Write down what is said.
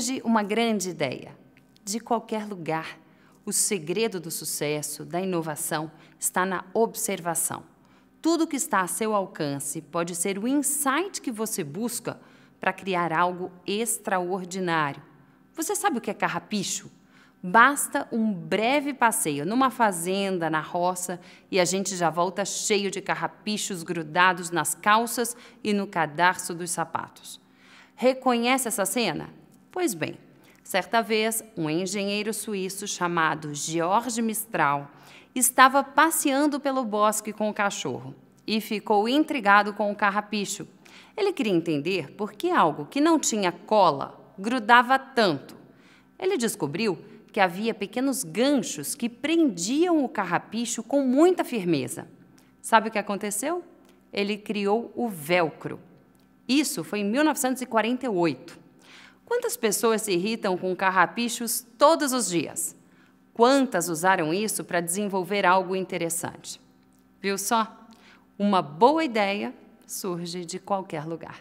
surge uma grande ideia. De qualquer lugar, o segredo do sucesso, da inovação, está na observação. Tudo que está a seu alcance pode ser o insight que você busca para criar algo extraordinário. Você sabe o que é carrapicho? Basta um breve passeio numa fazenda, na roça, e a gente já volta cheio de carrapichos grudados nas calças e no cadarço dos sapatos. Reconhece essa cena? Pois bem, certa vez, um engenheiro suíço chamado George Mistral estava passeando pelo bosque com o cachorro e ficou intrigado com o carrapicho. Ele queria entender por que algo que não tinha cola grudava tanto. Ele descobriu que havia pequenos ganchos que prendiam o carrapicho com muita firmeza. Sabe o que aconteceu? Ele criou o velcro. Isso foi em 1948. Quantas pessoas se irritam com carrapichos todos os dias? Quantas usaram isso para desenvolver algo interessante? Viu só? Uma boa ideia surge de qualquer lugar.